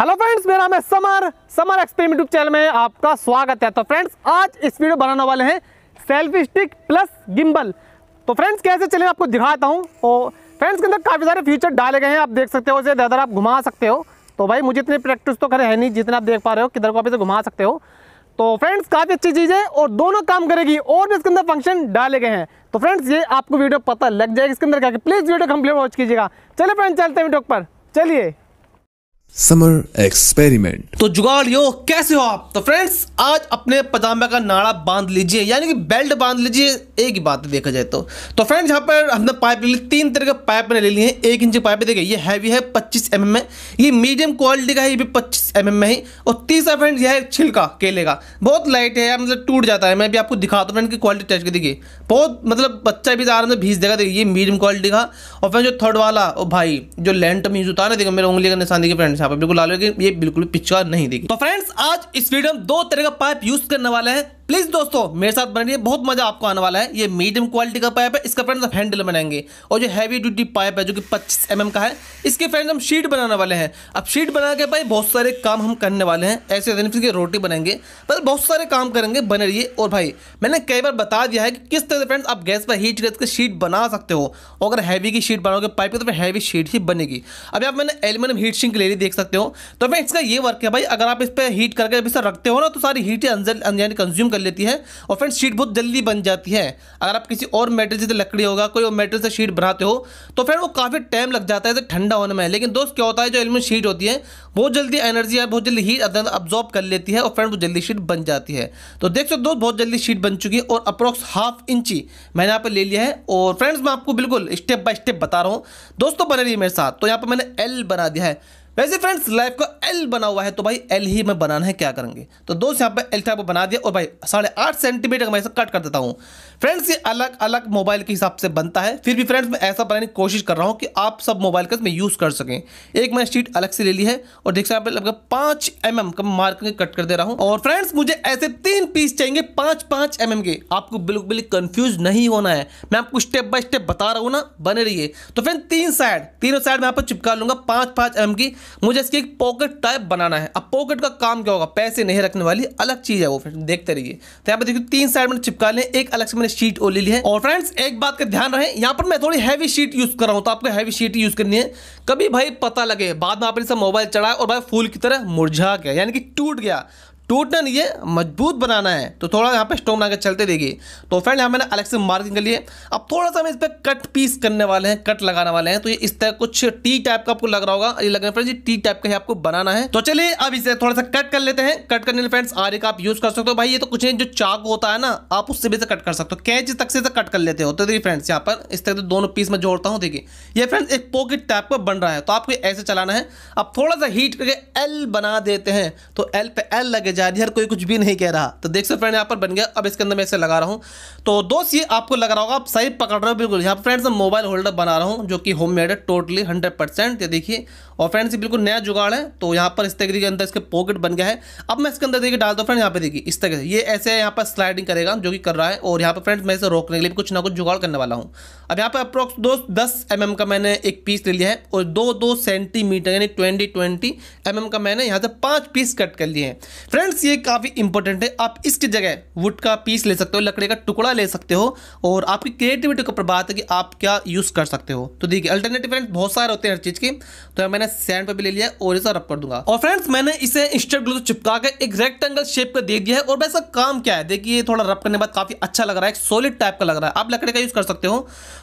hello friends मेरा नाम है Samar Samar experiment YouTube channel में आपका स्वागत है तो फ्रेंड्स आज इस वीडियो बनाने वाले हैं सेल्फी स्टिक प्लस गिम्बल तो फ्रेंड्स कैसे चले आपको दिखाता हूँ और फ्रेंड्स के अंदर काफ़ी सारे फीचर डाले गए हैं आप देख सकते हो जैसे इधर आप घुमा सकते हो तो भाई मुझे इतनी प्रैक्टिस तो करे है नहीं जितना आप देख पा रहे हो किधर को आप इसे घुमा सकते हो तो फ्रेंड्स काफ़ी अच्छी चीज़ है और दोनों काम करेगी और भी इसके अंदर फंक्शन डाले गए हैं तो फ्रेंड्स ये आपको वीडियो पता लग जाएगा इसके अंदर क्या प्लीज़ वीडियो कंप्लीट वॉच कीजिएगा चलिए फ्रेंड्स चलते हैं वीडियो पर चलिए समर एक्सपेरिमेंट तो जुगाड़ यो कैसे हो आप तो फ्रेंड्स आज अपने पजामे का नाड़ा बांध लीजिए यानी कि बेल्ट बांध लीजिए एक ही बात देखा जाए तो तो फ्रेंड्स यहाँ पर हमने पाइप ले ली तीन तरह के पाइप ने ले लिए हैं एक इंच पाइप देखिए ये हैवी है पच्चीस एम एम है ये मीडियम क्वालिटी का है ये भी पच्चीस एम एम है ही और तीसरा फ्रेंड यह है छिलका केले का बहुत लाइट है मतलब टूट जाता है मैं भी आपको दिखाता हूँ फ्रेंड की क्वालिटी टेस्ट के देखिए बहुत मतलब बच्चा भी आराम से भीज देगा देखिए ये मीडियम क्वालिटी का और फ्रेंड जो थर्ड वाला और भाई जो लेंट में यूज होता है ना देखो मेरे उंगली का निशान देखिए फ्रेंड्स फ्रेंड्स यहाँ पर बिल्कुल लाल ये बिल्कुल पिचकार नहीं देगी तो फ्रेंड्स आज इस वीडियो में दो तरह का पाइप यूज करने वाले हैं प्लीज दोस्तों मेरे साथ बन रही है बहुत मजा आपको आने वाला है ये मीडियम क्वालिटी का पाइप है इसका फ्रेंड्स हम हैंडल बनाएंगे और जो हैवी ड्यूटी पाइप है जो कि 25 एम mm का है इसके फ्रेंड्स हम शीट बनाने वाले हैं अब शीट बना के भाई बहुत सारे काम हम करने वाले हैं ऐसे दिन फिर रोटी बनाएंगे पर बहुत सारे काम करेंगे बने रहिए और भाई मैंने कई बार बता दिया है कि किस तरह से फ्रेंड्स आप गैस पर हीट करके शीट बना सकते हो और अगर हैवी की शीट बनाओगे पाइप की तो फिर हैवी शीट ही बनेगी अभी आप मैंने एल्यूमिनियम हीट सिंक ले रही देख सकते हो तो फिर इसका ये वर्क है भाई अगर आप इस पर हीट करके रखते हो ना तो सारी हीट अंदर कंज्यूम कर लेती है और फ्रेंड शीट बहुत जल्दी बन जाती है अगर आप किसी और मेटेरियल जैसे लकड़ी होगा कोई और मेटेरियल से शीट बनाते हो तो फ्रेंड वो काफ़ी टाइम लग जाता है इसे ठंडा होने में लेकिन दोस्त क्या होता है जो एलमिन शीट होती है बहुत जल्दी एनर्जी है बहुत जल्दी हीट अंदर अब्जॉर्ब कर लेती है और फ्रेंड वो जल्दी शीट बन जाती है तो देख सकते हो दोस्त बहुत जल्दी शीट बन चुकी है और अप्रोक्स हाफ इंची मैंने यहाँ पर ले लिया है और फ्रेंड्स मैं आपको बिल्कुल स्टेप बाय स्टेप बता रहा हूँ दोस्तों बने रही मेरे साथ तो यहाँ पर मैंने एल बना दिया है वैसे फ्रेंड्स लाइफ का एल बना हुआ है तो भाई एल ही में बनाना है क्या करेंगे तो दोस्त यहाँ पे एल टाइप बना दिया और भाई साढ़े आठ सेंटीमीटर मैं कट कर देता हूँ फ्रेंड्स ये अलग अलग मोबाइल के हिसाब से बनता है फिर भी फ्रेंड्स मैं ऐसा बनाने की कोशिश कर रहा हूँ कि आप सब मोबाइल का इसमें यूज़ कर सकें एक मैंने शीट अलग से ले ली है और देख सकते लगभग पाँच एम एम का मार्क कट कर दे रहा हूँ और फ्रेंड्स मुझे ऐसे तीन पीस चाहिए पाँच पाँच एम एम के आपको बिल्कुल बिल्कुल कन्फ्यूज नहीं होना है मैं आपको स्टेप बाय स्टेप बता रहा हूँ ना बने रहिए तो फ्रेंड तीन साइड तीनों साइड मैं आपको चिपका लूँगा पाँच पाँच एम की मुझे इसकी एक पॉकेट टाइप बनाना है अब पॉकेट का काम क्या होगा पैसे नहीं रखने वाली अलग चीज़ है वो फ्रेंड देखते रहिए तो यहाँ पर देखिए तीन साइड में चिपका लें एक अलग से मैंने मैंने शीट ओ ले ली है और फ्रेंड्स एक बात का ध्यान रहे यहाँ पर मैं थोड़ी हैवी शीट यूज कर रहा हूँ तो आपको हैवी शीट यूज करनी है कभी भाई पता लगे बाद में आपने सब मोबाइल चढ़ाया और भाई फूल की तरह मुरझा गया यानी कि टूट गया टूटना नहीं है मजबूत बनाना है तो थोड़ा यहाँ पे स्टोन बना चलते देगी तो फ्रेंड यहाँ मैंने अलग से मार्किंग कर लिए अब थोड़ा सा हम इस पर कट पीस करने वाले हैं कट लगाने वाले हैं तो ये इस तरह कुछ टी टाइप का आपको लग रहा होगा ये लग रहा है फ्रेंड्स टी टाइप का ही आपको बनाना है तो चलिए अब इसे थोड़ा सा कट कर लेते हैं कट करने में फ्रेंड्स आर का आप यूज कर सकते हो भाई ये तो कुछ नहीं जो चाक होता है ना आप उससे भी से कट कर सकते हो कैच तक से कट कर लेते हो तो देखिए फ्रेंड्स यहाँ पर इस तरह से दोनों पीस में जोड़ता हूँ देखिए ये फ्रेंड्स एक पॉकेट टाइप का बन रहा है तो आपको ऐसे चलाना है अब थोड़ा सा हीट करके एल बना देते हैं तो एल पे एल लगे रही है कोई कुछ भी नहीं कह रहा तो देख सकते फ्रेंड यहाँ पर बन गया अब इसके अंदर मैं इसे लगा रहा हूँ तो दोस्त ये आपको लग रहा होगा आप सही पकड़ रहे हो बिल्कुल यहाँ फ्रेंड्स मैं मोबाइल होल्डर बना रहा हूँ जो कि होम मेड है टोटली हंड्रेड परसेंट ये देखिए और फ्रेंड्स ये बिल्कुल नया जुगाड़ है तो यहाँ पर इस तरीके के अंदर इसके पॉकेट बन गया है अब मैं इसके अंदर देखिए डाल दो फ्रेंड यहाँ पे देखिए इस तरह ये ऐसे यहाँ पर स्लाइडिंग करेगा जो कि कर रहा है और यहाँ पर फ्रेंड्स मैं इसे रोकने के लिए कुछ ना कुछ जुगाड़ करने वाला हूँ अब यहाँ पर अप्रोक्स दोस्त दस एम mm का मैंने एक पीस ले लिया है और दो दो सेंटीमीटर यानी ट्वेंटी ट्वेंटी एम का मैंने यहाँ से पाँच पीस कट कर लिए हैं फ्रेंड्स ये काफ़ी इंपॉर्टेंट है आप इसकी जगह वुड का पीस ले सकते हो लकड़ी का टुकड़ा ले सकते हो और आपकी क्रिएटिविटी के ऊपर बात है कि आप क्या यूज़ कर सकते हो तो देखिए अल्टरनेटिव फ्रेंड्स बहुत सारे होते हैं हर चीज़ के तो मैंने सैंड पर भी ले लिया और इसे रब कर दूंगा और फ्रेंड्स मैंने इसे इंस्टेंट ग्लू से चिपका के एक रेक्टेंगल शेप का दे दिया है और वैसा काम क्या है देखिए थोड़ा रब करने बाद काफ़ी अच्छा लग रहा है एक सॉलिड टाइप का लग रहा है आप लकड़ी का यूज़ कर सकते हो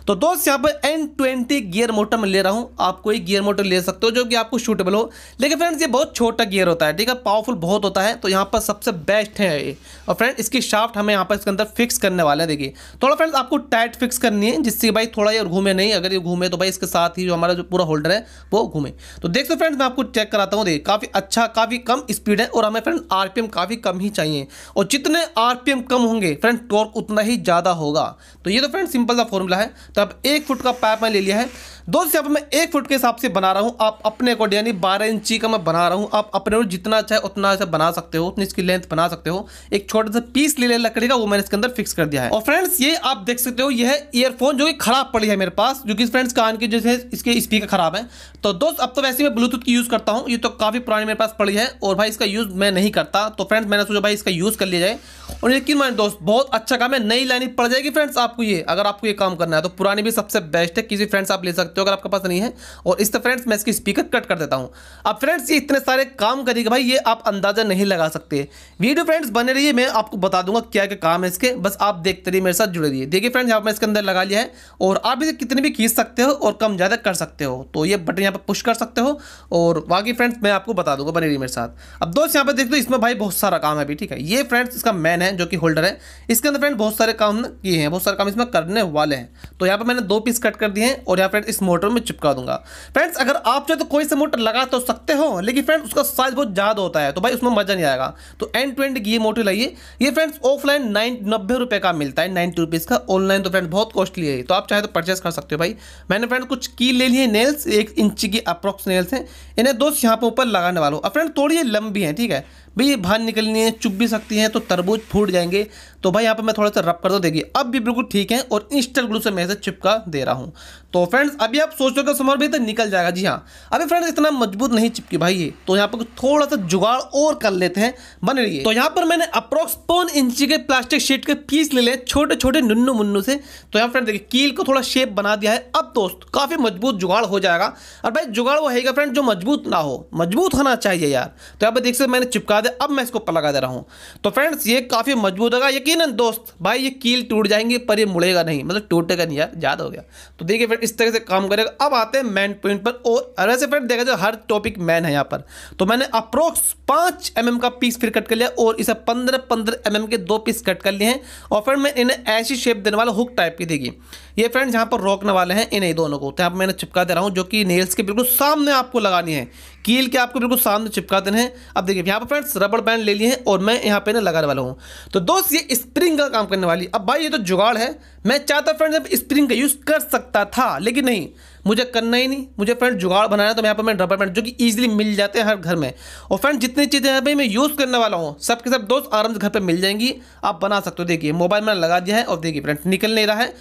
तो दोस्त यहाँ पर एन ट्वेंटी गियर मोटर में ले रहा हूँ आप कोई गियर मोटर ले सकते हो जो कि आपको शूटेबल हो लेकिन फ्रेंड्स ये बहुत छोटा गियर होता है ठीक है पावरफुल बहुत होता है तो यहाँ पर सबसे बेस्ट है ये और फ्रेंड्स इसकी शाफ्ट हमें यहाँ पर इसके अंदर फिक्स करने वाले है देखिए थोड़ा तो फ्रेंड्स आपको टाइट फिक्स करनी है जिससे भाई थोड़ा ये घूमे नहीं अगर ये घूमे तो भाई इसके साथ ही जो हमारा जो पूरा होल्डर है वो घूमे तो देख सो फ्रेंड्स मैं आपको चेक कराता हूँ देखिए काफ़ी अच्छा काफ़ी कम स्पीड है और हमें फ्रेंड आर काफ़ी कम ही चाहिए और जितने आर कम होंगे फ्रेंड टॉर्क उतना ही ज़्यादा होगा तो ये तो फ्रेंड सिंपल सा फॉर्मूला है तो अब एक फुट का पैप मैं ले लिया है दोस्त से अब मैं एक फुट के हिसाब से बना रहा हूँ आप अपने अकॉर्डिंग यानी बारह इंची का मैं बना रहा हूँ आप अपने जितना चाहे अच्छा उतना ऐसा बना सकते हो उतनी इसकी लेंथ बना सकते हो एक छोटा सा पीस ले लिया लकड़ी का वो मैंने इसके अंदर फिक्स कर दिया है और फ्रेंड्स ये आप देख सकते हो यह ईयरफोन जो कि खराब पड़ी है मेरे पास जो कि फ्रेंड्स कान के जैसे इसके स्पीकर खराब है तो दोस्त अब तो वैसे मैं ब्लूटूथ की यूज़ करता हूँ ये तो काफ़ी पुरानी मेरे पास पड़ी है और भाई इसका यूज़ मैं नहीं करता तो फ्रेंड्स मैंने सोचा भाई इसका यूज़ कर लिया जाए और यकीन माने दोस्त बहुत अच्छा काम है नई लाइनिंग पड़ जाएगी फ्रेंड्स आपको ये अगर आपको ये काम करना है तो पुरानी भी सबसे बेस्ट है किसी फ्रेंड्स आप ले सकते हो अगर आपके पास नहीं है और इससे फ्रेंड्स मैं इसकी स्पीकर कट कर देता हूँ अब फ्रेंड्स ये इतने सारे काम करेगी भाई ये आप अंदाज़ा नहीं लगा सकते वीडियो फ्रेंड्स बने रहिए मैं आपको बता दूंगा क्या क्या काम है इसके बस आप देखते रहिए मेरे साथ जुड़े रहिए देखिए फ्रेंड्स यहाँ पर इसके अंदर लगा लिया है और आप इसे कितने भी खींच सकते हो और कम ज़्यादा कर सकते हो तो ये बटन यहाँ पर पुश कर सकते हो और बाकी फ्रेंड्स मैं आपको बता दूंगा बने रही मेरे साथ अब दोस्त यहाँ पर देख दो इसमें भाई बहुत सारा काम है अभी ठीक है ये फ्रेंड्स इसका मैन है है जो कि होल्डर है इसके अंदर फ्रेंड बहुत सारे काम किए हैं बहुत सारे काम इसमें करने वाले हैं तो यहाँ पर मैंने दो पीस कट कर दिए हैं और यहाँ फ्रेंड इस मोटर में चिपका दूंगा फ्रेंड्स अगर आप चाहे तो कोई से मोटर लगा तो सकते हो लेकिन फ्रेंड्स उसका साइज बहुत ज़्यादा होता है तो भाई उसमें मज़ा नहीं आएगा तो एंड टू एंड ये मोटर लाइए ये फ्रेंड्स ऑफलाइन नाइन नब्बे रुपये का मिलता है नाइन्टी रुपीज़ का ऑनलाइन तो फ्रेंड बहुत कॉस्टली है तो आप चाहे तो परचेस कर सकते हो भाई मैंने फ्रेंड कुछ की ले लिए नेल्स एक इंच की अप्रोक्स नेल्स हैं इन्हें दोस्त यहाँ पर ऊपर लगाने वालों फ्रेंड थोड़ी लंबी है ठीक है भी बाहर निकलनी है चुप भी सकती हैं तो तरबूज फूट जाएंगे तो भाई यहाँ पर मैं थोड़ा सा रब कर दो देखिए अब भी बिल्कुल ठीक है और इंस्टल ग्लू से मैं इसे चिपका दे रहा हूँ तो फ्रेंड्स अभी आप सोच रहे हो समर भी तो निकल जाएगा जी हाँ अभी फ्रेंड्स इतना मजबूत नहीं चिपकी भाई ये तो यहाँ पर थोड़ा सा जुगाड़ और कर लेते हैं बन रही है तो यहाँ पर मैंने अप्रोक्स पौन इंची के प्लास्टिक शीट के पीस ले लें छोटे छोटे नुन्नू मुन्नू से तो यहाँ फ्रेंड देखिए कील को थोड़ा शेप बना दिया है अब दोस्त काफ़ी मजबूत जुगाड़ हो जाएगा और भाई जुगाड़ वो है फ्रेंड जो मजबूत ना हो मजबूत होना चाहिए यार तो यहाँ पर देख सकते मैंने चिपका दिया अब मैं इसको ऊपर लगा दे रहा हूँ तो फ्रेंड्स ये काफ़ी मजबूत होगा यकीन यकीन दोस्त भाई ये कील टूट जाएंगे पर ये मुड़ेगा नहीं मतलब टूटेगा नहीं यार याद हो गया तो देखिए फ्रेंड इस तरह से काम करेगा अब आते हैं मैन पॉइंट पर और वैसे फ्रेंड देखा जाए हर टॉपिक मैन है यहाँ पर तो मैंने अप्रोक्स पाँच एम का पीस फिर कट कर लिया और इसे पंद्रह पंद्रह एम के दो पीस कट कर लिए हैं और फ्रेंड मैं इन्हें ऐसी शेप देने वाला हुक टाइप की देगी ये फ्रेंड्स यहाँ पर रोकने वाले हैं इन्हें दोनों को तो यहाँ मैंने चिपका दे रहा हूँ जो कि नेल्स के बिल्कुल सामने आपको लगानी है कील के आपको बिल्कुल सामने चिपका देने हैं अब देखिए यहाँ पर फ्रेंड्स रबड़ बैंड ले लिए हैं और मैं यहाँ पे ना लगाने वाला हूँ तो दोस्त ये स्प्रिंग का काम करने वाली अब भाई ये तो जुगाड़ है मैं चाहता फ्रेंड्स अब स्प्रिंग का यूज़ कर सकता था लेकिन नहीं मुझे करना ही नहीं मुझे फ्रेंड जुगाड़ बनाना तो मैं यहाँ पर मैं रबर बैंड जो कि ईजिली मिल जाते हैं हर घर में और फ्रेंड जितनी चीज़ें यहाँ पर मैं यूज़ करने वाला हूँ सब के सब दोस्त आराम से घर पर मिल जाएंगी आप बना सकते हो देखिए मोबाइल में लगा दिया है और देखिए फ्रेंड निकल नहीं रहा है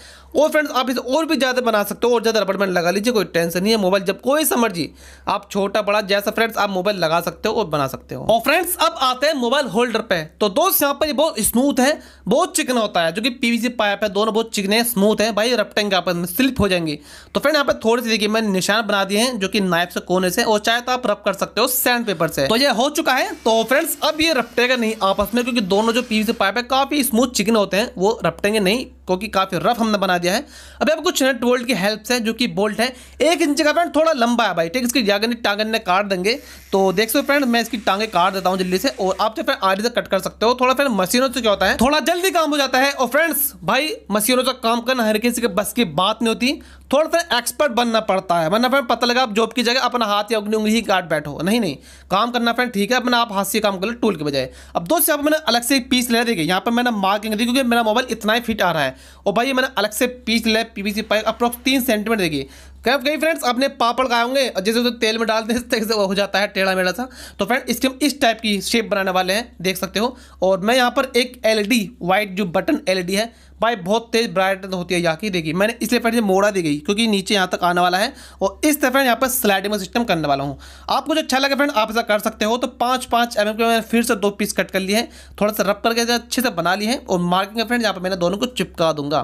और फ्रेंड्स आप इसे और भी ज़्यादा बना सकते हो और ज़्यादा रबड़ बैंड लगा लीजिए कोई टेंशन नहीं है मोबाइल जब कोई सा मर्जी आप छोटा बड़ा जैसा फ्रेंड्स आप मोबाइल लगा सकते हो और बना सकते हो और फ्रेंड्स अब आते हैं मोबाइल होल्डर पे तो दोस्त यहाँ पर ये बहुत स्मूथ है बहुत चिकना होता है जो कि पीवीसी पाइप है दोनों बहुत चिकने स्मूथ है भाई रपटेंगे आप स्लिप हो जाएंगे तो फ्रेंड यहाँ पर थोड़ी सी देखिए मैंने निशान बना दिए हैं जो कि नाइफ से कोने से और चाहे तो आप रब कर सकते हो सैंड पेपर से तो ये हो चुका है तो फ्रेंड्स अब ये रपटेगा नहीं आपस में क्योंकि दोनों जो पीवीसी पाइप है काफी स्मूथ चिकन होते हैं वो रपटेंगे नहीं क्योंकि काफी रफ हमने बना दिया है अभी आपको कुछ नट बोल्ट की हेल्प से जो कि बोल्ट है एक इंच का फ्रेंड थोड़ा लंबा है भाई ठीक है इसकी जागनी टांगे ने काट देंगे तो देख सकते हो फ्रेंड मैं इसकी टांगे काट देता हूँ जल्दी से और आप फ्रेंड तो आगे से कट कर सकते हो थोड़ा फ्रेंड मशीनों से क्या होता है थोड़ा जल्दी काम हो जाता है और फ्रेंड्स भाई मशीनों से काम करना हर किसी के बस की बात नहीं होती थोड़ा फिर एक्सपर्ट बनना पड़ता है वरना फ्रेंड पता लगा आप जॉब की जगह अपना हाथ या अपनी उंगली ही काट बैठो नहीं नहीं काम करना फ्रेंड ठीक है अपना आप हाथ से काम कर लो टूल के बजाय अब दोस्त यहाँ पर मैंने अलग से एक पीस ले देखिए यहाँ पर मैंने मार्किंग दी क्योंकि मेरा मोबाइल इतना ही फिट आ रहा है और भाई मैंने अलग से पीच लेप पीवीसी पाइप अप्रोक्स तीन सेंटीमीटर देखिए कहीं कई फ्रेंड्स आपने पापड़ खाए होंगे जैसे उसे तेल में डालते हैं इस तरीके से हो जाता है टेढ़ा मेढ़ा सा तो फ्रेंड इसके हम इस टाइप की शेप बनाने वाले हैं देख सकते हो और मैं यहाँ पर एक एलईडी वाइट e जो बटन एलईडी e है भाई बहुत तेज़ ब्राइटनेस होती है यहाँ की देखिए मैंने इसलिए फ्रेंड मोड़ा दी गई क्योंकि नीचे यहाँ तक आने वाला है और इस तरह फ्रेंड यहाँ पर स्लाइडिंग सिस्टम करने वाला हूँ आपको जो अच्छा लगे फ्रेंड आप ऐसा कर सकते हो तो पाँच पाँच एम के मैंने फिर से दो पीस कट कर लिए हैं थोड़ा सा रब करके अच्छे से बना लिए हैं और मार्किंग फ्रेंड यहाँ पर मैंने दोनों को चिपका दूंगा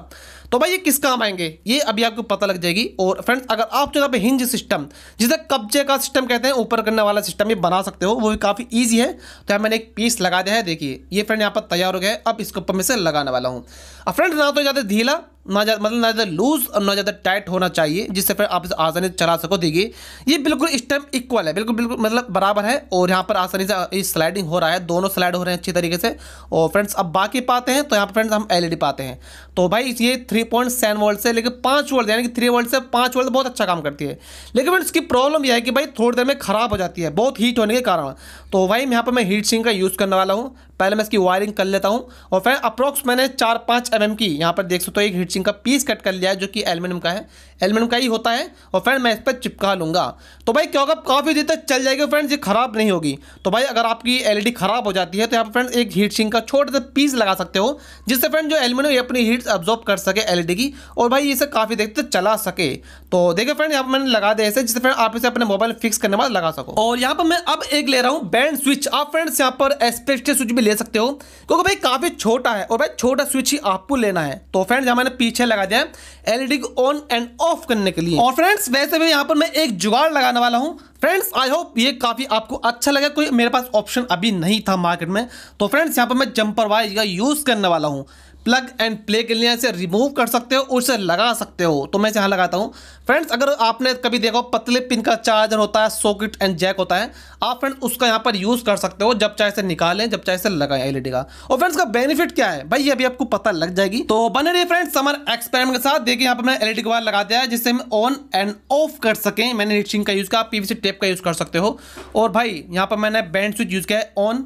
तो भाई ये किस काम आएंगे ये अभी आपको पता लग जाएगी और फ्रेंड्स अगर आप जगह पे हिंज सिस्टम जिसे कब्जे का सिस्टम कहते हैं ऊपर करने वाला सिस्टम ये बना सकते हो वो भी काफ़ी ईजी है तो मैंने एक पीस लगा दिया है देखिए ये फ्रेंड यहाँ पर तैयार हो गया है अब इसको ऊपर में से लगाने वाला हूँ अब फ्रेंड ना तो ज़्यादा ढीला ना ज़्यादा मतलब ना ज़्यादा लूज़ और ना ज़्यादा टाइट होना चाहिए जिससे फिर आप इसे आसानी से चला सको देखिए ये बिल्कुल इस टाइम इक्वल है बिल्कुल बिल्कुल मतलब बराबर है और यहाँ पर आसानी से ये स्लाइडिंग हो रहा है दोनों स्लाइड हो रहे हैं अच्छी तरीके से और फ्रेंड्स अब बाकी पाते हैं तो यहाँ पर फ्रेंड्स हम एल e पाते हैं तो भाई ये थ्री पॉइंट सेवन वोल्ट से लेकिन पाँच वोल्ट यानी कि थ्री वोल्ट से पाँच वोल्ट बहुत अच्छा काम करती है लेकिन फ्रेंड्स की प्रॉब्लम यह है कि भाई थोड़ी देर में ख़राब हो जाती है बहुत हीट होने के कारण तो भाई यहाँ पर मैं हीट सिंह का यूज़ करने वाला हूँ पहले मैं इसकी वायरिंग कर लेता हूँ और फिर अप्रोक्स मैंने चार पाँच एम mm की यहाँ पर देख सकते हो तो एक हीटसिंग का पीस कट कर लिया है जो कि एलमिनियम का है एलमिनियम का ही होता है और फ्रेंड मैं इस पर चिपका लूँगा तो भाई क्या होगा काफ़ी देर तक चल जाएगी फ्रेंड्स ये ख़राब नहीं होगी तो भाई अगर आपकी एल e ख़राब हो जाती है तो यहाँ पर फ्रेंड एक हीट सिंक का छोटा सा पीस लगा सकते हो जिससे फ्रेंड जो एलमिनियम ये अपनी हीट अब्जॉर्ब कर सके एल e की और भाई इसे काफ़ी देर तक चला सके तो देखिए फ्रेंड यहाँ पर मैंने लगा दिया ऐसे जिससे फ्रेंड आप इसे अपने मोबाइल फिक्स करने के बाद लगा सको और यहाँ पर मैं अब एक ले रहा हूँ बैंड स्विच आप फ्रेंड्स यहाँ पर एस्पेस्टे स्विच भी ले सकते हो क्योंकि भाई काफ़ी छोटा है और भाई छोटा स्विच ही आपको लेना है तो फ्रेंड्स यहाँ मैंने पीछे लगा दिया है एलईडी ऑन एंड ऑफ करने के लिए और फ्रेंड्स वैसे भी यहाँ पर मैं एक जुगाड़ लगाने वाला हूँ फ्रेंड्स आई होप ये काफ़ी आपको अच्छा लगा कोई मेरे पास ऑप्शन अभी नहीं था मार्केट में तो फ्रेंड्स यहाँ पर मैं जंपर वाइज का यूज़ करने वाला हूँ प्लग एंड प्ले के लिए इसे रिमूव कर सकते हो उसे लगा सकते हो तो मैं इसे यहाँ लगाता हूँ फ्रेंड्स अगर आपने कभी देखो पतले पिन का चार्जर होता है सॉकेट एंड जैक होता है आप फ्रेंड उसका यहाँ पर यूज़ कर सकते हो जब चाहे इसे निकालें जब चाहे इसे लगाएं एलईडी का और फ्रेंड्स का बेनिफिट क्या है भाई ये अभी आपको पता लग जाएगी तो बने रही फ्रेंड्स समर एक्सपेरिमेंट के साथ देखिए यहाँ पर मैंने एलईडी ई वायर लगा दिया है जिससे हम ऑन एंड ऑफ कर सकें मैंने रिचिंग का यूज़ किया आप पीवीसी टेप का यूज़ कर सकते हो और भाई यहाँ पर मैंने बैंड स्विच यूज़ किया है on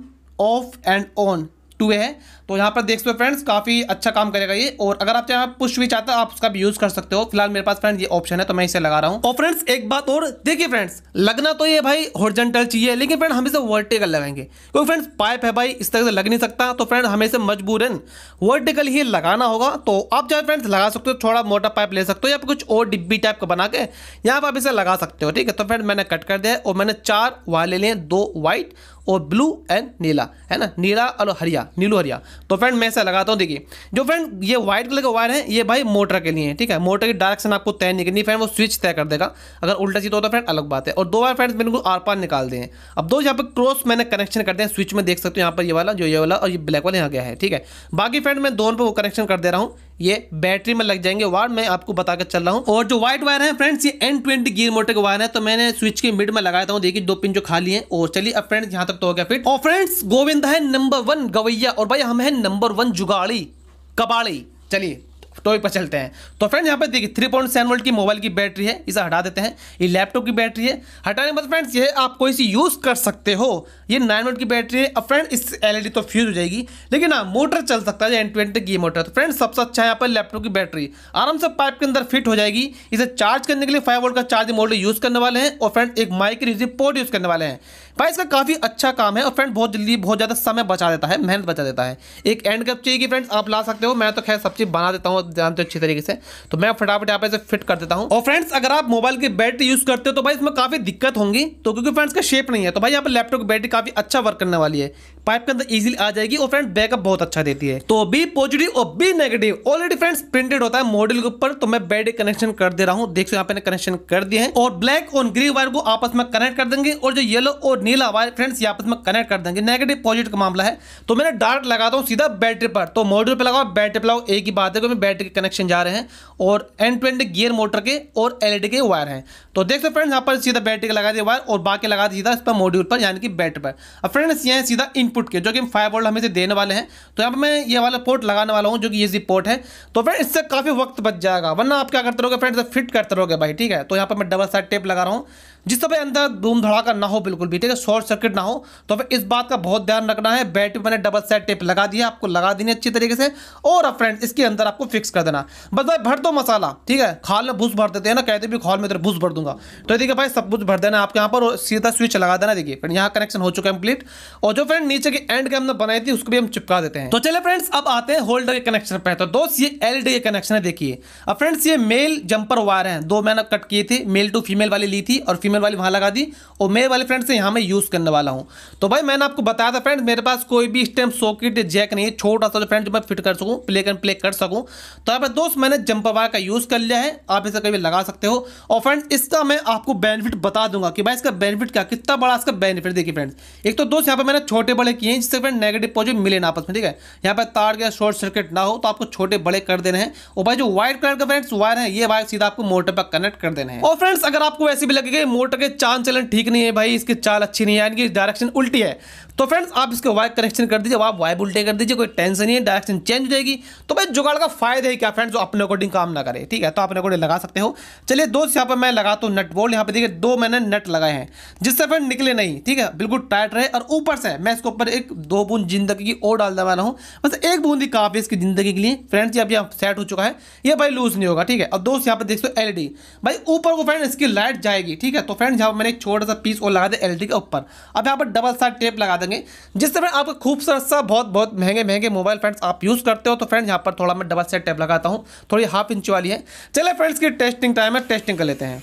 off and on to है तो यहाँ पर देख सकते हो फ्रेंड्स काफ़ी अच्छा काम करेगा ये और अगर आप चाहे पुश भी चाहते हो आप उसका भी यूज़ कर सकते हो फिलहाल मेरे पास फ्रेंड्स ये ऑप्शन है तो मैं इसे लगा रहा हूँ और फ्रेंड्स एक बात और देखिए फ्रेंड्स लगना तो ये भाई हॉर्जेंटल चाहिए लेकिन फ्रेंड हम इसे वर्टिकल लगाएंगे क्योंकि फ्रेंड्स पाइप है भाई इस तरह से लग नहीं सकता तो फ्रेंड हमें इसे मजबूरन वर्टिकल ही लगाना होगा तो आप चाहे फ्रेंड्स लगा सकते हो थोड़ा मोटा पाइप ले सकते हो या कुछ और डिब्बी टाइप का बना के यहाँ पर आप इसे लगा सकते हो ठीक है तो फ्रेंड मैंने कट कर दिया और मैंने चार वायर ले लिए दो वाइट और ब्लू एंड नीला है ना नीला और हरिया नीलू हरिया तो फ्रेंड मैं ऐसा लगाता हूँ देखिए जो फ्रेंड ये व्हाइट कलर का वायर है ये भाई मोटर के लिए है ठीक है मोटर की डायरेक्शन आपको तय नहीं करनी फ्रेंड वो स्विच तय कर देगा अगर उल्टा चीज होता है फ्रेंड अलग बात है और दो बार फ्रेंड बिल्कुल आर पार निकाल दें अब दो यहाँ पर क्रॉस मैंने कनेक्शन कर हैं स्विच में देख सकते हो यहाँ पर ये वाला जो ये वाला और ये ब्लैक वाला यहाँ गया है ठीक है बाकी फ्रेंड मैं दोनों पर वो कनेक्शन कर दे रहा हूँ ये बैटरी में लग जाएंगे वायर मैं आपको बताकर चल रहा हूँ और जो व्हाइट वायर है फ्रेंड्स ये एन ट्वेंटी गियर मोटर के वायर है तो मैंने स्विच के मिड में लगाया था देखिए दो पिन जो खाली है और चलिए अब फ्रेंड्स यहाँ तक तो हो गया फिट और फ्रेंड्स गोविंद है नंबर वन गवैया और भाई हम है नंबर वन जुगाड़ी कबाड़ी चलिए टॉपिक तो पर चलते हैं तो फ्रेंड यहाँ पर देखिए थ्री पॉइंट सेवन वोल्ट की मोबाइल की बैटरी है इसे हटा देते हैं ये लैपटॉप की बैटरी है हटाने के बाद फ्रेंड्स ये आप कोई सी यूज़ कर सकते हो ये नाइन वोल्ट की बैटरी है अब फ्रेंड इस एल e तो फ्यूज हो जाएगी लेकिन हाँ मोटर चल सकता है एन ट्वेंटी की मोटर तो फ्रेंड सबसे अच्छा है यहाँ पर लैपटॉप की बैटरी आराम से पाइप के अंदर फिट हो जाएगी इसे चार्ज करने के लिए फाइव वोल्ट का चार्जिंग मोटर यूज़ करने वाले हैं और फ्रेंड एक माइक्रो पोर्ट यूज़ करने वाले हैं भाई इसका काफ़ी अच्छा काम है और फ्रेंड बहुत जल्दी बहुत ज़्यादा समय बचा देता है मेहनत बचा देता है एक एंड कप चाहिए कि फ्रेंड्स आप ला सकते हो मैं तो खैर सब चीज़ बना देता हूँ जानते हो अच्छी तरीके से तो मैं फटाफट यहाँ पर इसे फिट कर देता हूँ और फ्रेंड्स अगर आप मोबाइल की बैटरी यूज़ करते हो तो भाई इसमें काफ़ी दिक्कत होंगी तो क्योंकि फ्रेंड्स का शेप नहीं है तो भाई यहाँ पर लैपटॉप की बैटरी काफ़ी अच्छा वर्क करने वाली है पाइप के अंदर इजिली आ जाएगी और फ्रेंड बैकअप बहुत अच्छा देती है तो बी पॉजिटिव और B negative already friends printed होता है मॉडल के ऊपर तो मैं बैटरी कनेक्शन कर दे रहा हूँ देख सो यहाँ पे कनेक्शन कर दिए हैं और ब्लैक और ग्रीन वायर को आपस में कनेक्ट कर देंगे और जो येलो और नीला वायर फ्रेंड्स ये आपस में कनेक्ट कर देंगे नेगेटिव पॉजिटिव का मामला है तो मैंने डार्ट लगाता हूँ सीधा बैटरी पर तो मोटर पर लगाओ बैटरी पर लगाओ एक ही बात है क्योंकि बैटरी के कनेक्शन जा रहे हैं और एन ट्वेंटी गियर मोटर के और एल e के वायर हैं तो देख सकते फ्रेंड्स यहाँ पर सीधा बैटरी का लगा दिया वायर और बाकी लगा दिया सीधा इस पर मॉड्यूल पर यानी कि बैटरी पर अब फ्रेंड्स ये सीधा इनपुट के जो कि फाइव वोल्ट हमें से देने वाले हैं तो यहाँ पर मैं ये वाला पोर्ट लगाने वाला हूँ जो कि ये सी पोर्ट है तो फ्रेंड इससे काफ़ी वक्त बच जाएगा वरना आप क्या करते रहोगे फ्रेंड्स फिट करते रहोगे भाई ठीक है तो यहाँ पर मैं डबल साइड टेप लगा रहा हूँ जिससे भाई अंदर धूम धड़ाका ना हो बिल्कुल भी ठीक है शॉर्ट सर्किट ना हो तो फिर इस बात का बहुत ध्यान रखना है बैटरी मैंने डबल सेट टेप लगा दिया आपको लगा देनी अच्छी तरीके से और अब फ्रेंड इसके अंदर आपको फिक्स कर देना बस भाई भर दो मसाला ठीक है खाल में भूस भर देते हैं ना कहते भी खाल में तेरे भूस भर दूंगा तो देखिए भाई सब कुछ भर देना आपके यहाँ पर सीधा स्विच लगा देना देखिए फ्रेंड यहाँ कनेक्शन हो चुका है कंप्लीट और जो फ्रेंड नीचे की एंड के हमने बनाई थी उसको भी हम चिपका देते हैं तो चले फ्रेंड्स अब आते हैं होल्डर के कनेक्शन पर तो दोस्त ये एल के कनेक्शन है देखिए अब फ्रेंड्स ये मेल जंपर वायर है दो मैंने कट किए थे मेल टू फीमेल वाली ली थी और फीमेल फीमेल वाली वहाँ लगा दी और मेरे वाले फ्रेंड से यहाँ मैं यूज़ करने वाला हूँ तो भाई मैंने आपको बताया था फ्रेंड मेरे पास कोई भी इस सॉकेट जैक नहीं है छोटा सा जो फ्रेंड मैं फिट कर सकूँ प्ले कर प्ले कर सकूँ तो यहाँ पर दोस्त मैंने जंपर वायर का यूज़ कर लिया है आप इसे कभी लगा सकते हो और फ्रेंड इसका मैं आपको बेनिफिट बता दूंगा कि भाई इसका बेनिफिट क्या कितना बड़ा इसका बेनिफिट देखिए फ्रेंड्स एक तो दोस्त यहाँ पर मैंने छोटे बड़े किए हैं जिससे फ्रेंड नेगेटिव पॉजिटिव मिले ना आपस में ठीक है यहाँ पर तार या शॉर्ट सर्किट ना हो तो आपको छोटे बड़े कर देने हैं और भाई जो व्हाइट कलर का फ्रेंड्स वायर है ये वायर सीधा आपको मोटर पर कनेक्ट कर देने हैं और फ्रेंड्स अगर आपको वैसे भी लगेगा मोटर के चाल चलन ठीक नहीं है भाई इसकी चाल अच्छी नहीं है यानी कि डायरेक्शन उल्टी है तो फ्रेंड्स आप इसके वाइब कनेक्शन कर दीजिए आप वाइब उल्टे कर दीजिए कोई टेंशन नहीं है डायरेक्शन चेंज हो जाएगी तो भाई जुगाड़ का फायदा है क्या फ्रेंड्स जो अपने अकॉर्डिंग काम ना करे ठीक है तो अपने अकॉर्डिंग लगा सकते हो चलिए दोस्त यहाँ पर मैं लगा तो नट बोल्ट यहाँ पर देखिए दो मैंने नट लगाए हैं जिससे फ्रेंड निकले नहीं ठीक है बिल्कुल टाइट रहे और ऊपर से मैं इसके ऊपर एक दो बूंद जिंदगी की ओर डालने वाला हूँ बस एक बूंद ही काफ़ी इसकी जिंदगी के लिए फ्रेंड्स ये अब यहाँ सेट हो चुका है ये भाई लूज नहीं होगा ठीक है और दोस्त यहाँ पर देख सो एल भाई ऊपर को फ्रेंड इसकी लाइट जाएगी ठीक है तो फ्रेंड्स तो यहाँ पर मैंने एक छोटा सा पीस और लगा दिया एल के ऊपर अब यहाँ पर डबल साइड टेप लगा देंगे जिससे फ्रेंड आपको खूबसूरत सा बहुत बहुत महंगे महंगे मोबाइल फ्रेंड्स आप यूज़ करते हो तो फ्रेंड्स यहाँ पर थोड़ा मैं डबल साइड टेप लगाता हूँ थोड़ी हाफ इंच वाली है चले फ्रेंड्स की टेस्टिंग टाइम है टेस्टिंग कर लेते हैं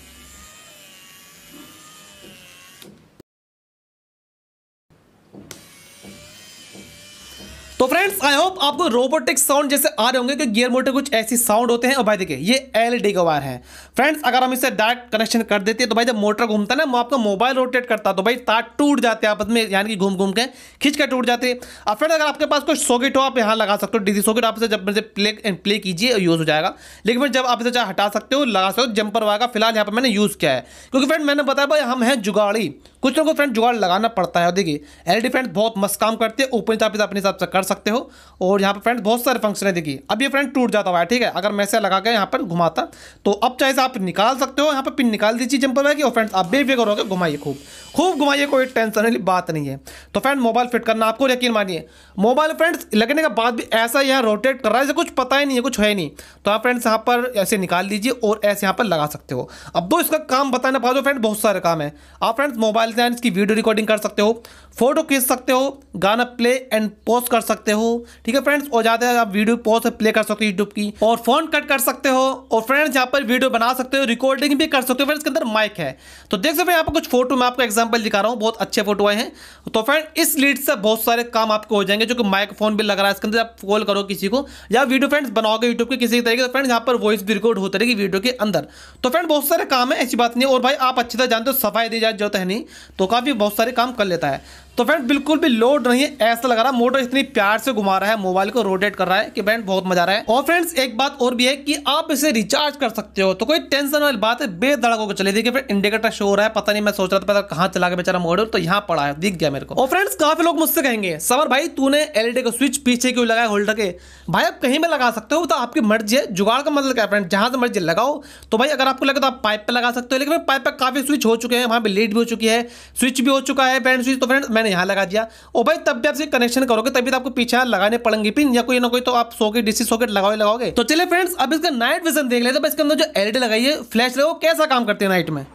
तो फ्रेंड्स आई होप आपको रोबोटिक साउंड जैसे आ रहे होंगे कि गियर मोटर कुछ ऐसी साउंड होते हैं और भाई देखिए ये एलईडी का वायर है फ्रेंड्स अगर हम इसे डायरेक्ट कनेक्शन कर देते हैं तो भाई जब मोटर घूमता है ना आपका मोबाइल रोटेट करता तो भाई तार टूट जाते हैं आपस में यानी कि घूम घूम के खींच कर टूट जाते हैं और फ्रेंड अगर आपके पास कोई सॉकेट हो आप यहाँ लगा सकते हो डीसी सॉकेट आप इसे जब से प्ले प्ले कीजिए और यूज़ हो जाएगा लेकिन फिर जब आप इसे चाहे हटा सकते हो लगा सकते हो जंपर वायर का फिलहाल यहाँ पर मैंने यूज़ किया है क्योंकि फ्रेंड मैंने बताया भाई हम हैं जुगाड़ी कुछ लोगों को फ्रेंड जुगाड़ लगाना पड़ता है देखिए एल फ्रेंड बहुत मस्त काम करते हैं ओपन आप अपने हिसाब से कर सकते हो और यहाँ पर फ्रेंड्स बहुत सारे फंक्शन है देखिए अब ये फ्रेंड टूट जाता हुआ है ठीक है अगर मैं इसे लगा के यहाँ पर घुमाता तो अब चाहे आप निकाल सकते हो यहाँ पर पिन निकाल दीजिए जिम्पल में कि फ्रेंड्स आप बेफिक्र होकर घुमाइए खूब खूब घुमाइए कोई टेंशन वाली बात नहीं है तो फ्रेंड मोबाइल फिट करना आपको यकीन मानिए मोबाइल फ्रेंड्स लगने के बाद भी ऐसा यहाँ रोटेट कर रहा है कुछ पता ही नहीं है कुछ है नहीं तो आप फ्रेंड्स यहाँ पर ऐसे निकाल दीजिए और ऐसे यहाँ पर लगा सकते हो अब दो इसका काम बताने पा फ्रेंड बहुत सारे काम है आप फ्रेंड्स मोबाइल से इसकी वीडियो रिकॉर्डिंग कर सकते हो फोटो खींच सकते हो गाना प्ले एंड पोस्ट कर सकते हो ठीक है फ्रेंड्स और ज़्यादा आप वीडियो पोज प्ले कर सकते हो यूट्यूब की और फोन कट कर सकते हो और फ्रेंड्स यहाँ पर वीडियो बना सकते हो रिकॉर्डिंग भी कर सकते हो फ्रेंड्स के अंदर माइक है तो देख सकते यहाँ पर कुछ फोटो मैं आपको एग्जाम्पल दिखा रहा हूँ बहुत अच्छे फोटो आए हैं तो फ्रेंड इस लीड से बहुत सारे काम आपको हो जाएंगे जो कि माइक्रोफोन भी लग रहा है इसके अंदर आप कॉल करो किसी को या वीडियो फ्रेंड्स बनाओगे यूट्यूब के किसी तरीके से फ्रेंड्स तो यहाँ पर वॉइस भी रिकॉर्ड होता रहेगी वीडियो के अंदर तो फ्रेंड बहुत सारे काम है ऐसी बात नहीं और भाई आप अच्छे से जानते हो सफाई दी जाए जो है नहीं तो काफ़ी बहुत सारे काम कर लेता है तो फ्रेंड बिल्कुल भी लोड नहीं है ऐसा लग रहा है मोटर इतनी प्यार से घुमा रहा है मोबाइल को रोटेट कर रहा है कि फ्रेंड बहुत मजा आ रहा है और फ्रेंड्स एक बात और भी है कि आप इसे रिचार्ज कर सकते हो तो कोई टेंशन वाली बात है बेधड़क होकर चले देखिए फिर इंडिकेटर शो हो रहा है पता नहीं मैं सोच रहा था पता कहाँ चला गया बेचारा मॉडल तो यहाँ पड़ा है दिख गया मेरे को और फ्रेंड्स काफी लोग मुझसे कहेंगे सबर भाई तूने एलईडी का स्विच पीछे क्यों लगाया होल्डर के भाई आप कहीं में लगा सकते हो तो आपकी मर्जी है जुगाड़ का मतलब क्या फ्रेंड जहां से मर्जी लगाओ तो भाई अगर आपको लगे तो आप पाइप पे लगा सकते हो लेकिन पाइप पे काफी स्विच हो चुके हैं वहां पे लीड भी हो चुकी है स्विच भी हो चुका है बैंड स्विच तो फ्रेंड मैंने यहाँ लगा दिया और भाई तब भी आप कनेक्शन करोगे तभी तो आपको पीछे लगाने पड़ेंगे पिन या कोई ना कोई तो आप सोकेट डीसी सॉकेट लगाओ लगाओगे तो चले फ्रेंड्स अब इसका नाइट विजन देख लेते इसके अंदर जो एलईडी लगाई है फ्लैश लगाओ कैसा काम करते हैं नाइट में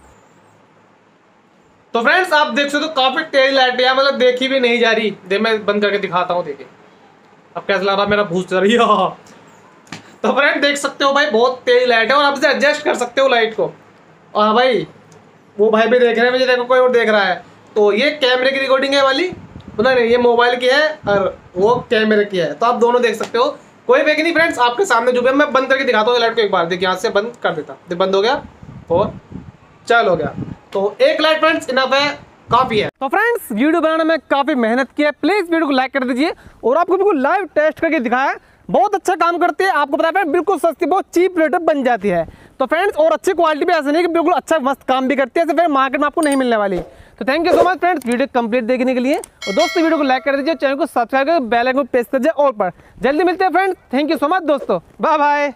तो फ्रेंड्स आप देख सकते हो काफी तेज लाइट है मतलब देखी भी नहीं जा रही दे मैं बंद करके दिखाता हूँ देखे अब कैसा लग रहा मेरा भूस चल रही है तो फ्रेंड देख सकते हो भाई बहुत तेज लाइट है और आप इसे एडजस्ट कर सकते हो लाइट को हाँ भाई वो भाई भी देख रहे हैं मुझे देखो कोई और देख रहा है तो ये कैमरे की रिकॉर्डिंग है वाली पता नहीं ये मोबाइल की है और वो कैमरे की है तो आप दोनों देख सकते हो कोई फेक नहीं फ्रेंड्स आपके सामने जो भी मैं बंद करके दिखाता हूँ लाइट को एक बार देखिए यहाँ से बंद कर देता देख बंद हो गया और चल हो गया तो एक लाइट फ्रेंड्स इनफ है काफी है तो फ्रेंड्स वीडियो बनाने में काफी मेहनत की है प्लीज वीडियो को लाइक कर दीजिए और आपको बिल्कुल लाइव टेस्ट करके दिखाया बहुत अच्छा काम करती है आपको पता है बिल्कुल सस्ती बहुत चीप रेट बन जाती है तो फ्रेंड्स और अच्छी क्वालिटी भी ऐसे नहीं कि बिल्कुल अच्छा मस्त काम भी करती है ऐसे फिर मार्केट में आपको नहीं मिलने वाली तो thank you so much friends video complete देखने के लिए और दोस्तों वीडियो को लाइक कर दीजिए चैनल को सब्सक्राइब कर बेल आइकन प्रेस कर दीजिए और पर जल्दी मिलते हैं friends thank you so much दोस्तों बाय बाय